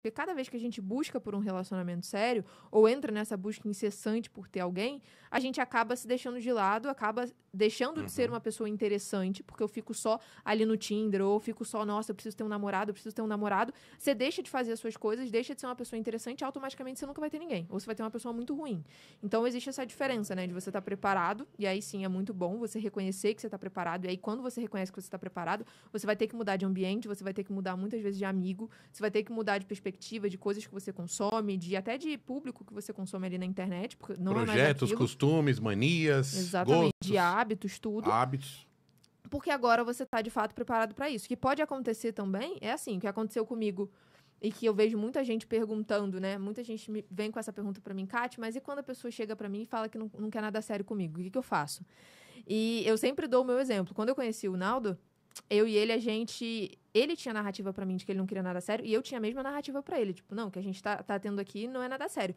Porque cada vez que a gente busca por um relacionamento sério, ou entra nessa busca incessante por ter alguém, a gente acaba se deixando de lado, acaba deixando uhum. de ser uhum. uma pessoa interessante, porque eu fico só ali no Tinder, ou fico só, nossa, eu preciso ter um namorado, eu preciso ter um namorado. Você deixa de fazer as suas coisas, deixa de ser uma pessoa interessante, automaticamente você nunca vai ter ninguém. Ou você vai ter uma pessoa muito ruim. Então existe essa diferença, né? De você estar tá preparado, e aí sim é muito bom você reconhecer que você está preparado, e aí quando você reconhece que você está preparado, você vai ter que mudar de ambiente, você vai ter que mudar muitas vezes de amigo, você vai ter que mudar de perspectiva perspectiva de coisas que você consome, de até de público que você consome ali na internet, porque não é projetos, é costumes, manias, exatamente, gostos, de hábitos, tudo. Hábitos. Porque agora você está de fato preparado para isso. O que pode acontecer também é assim, o que aconteceu comigo e que eu vejo muita gente perguntando, né? Muita gente me, vem com essa pergunta para mim, Kate, mas e quando a pessoa chega para mim e fala que não, não quer nada sério comigo, o que, que eu faço? E eu sempre dou o meu exemplo. Quando eu conheci o Naldo, eu e ele, a gente ele tinha narrativa para mim de que ele não queria nada sério e eu tinha a mesma narrativa para ele, tipo, não, o que a gente tá, tá tendo aqui não é nada sério.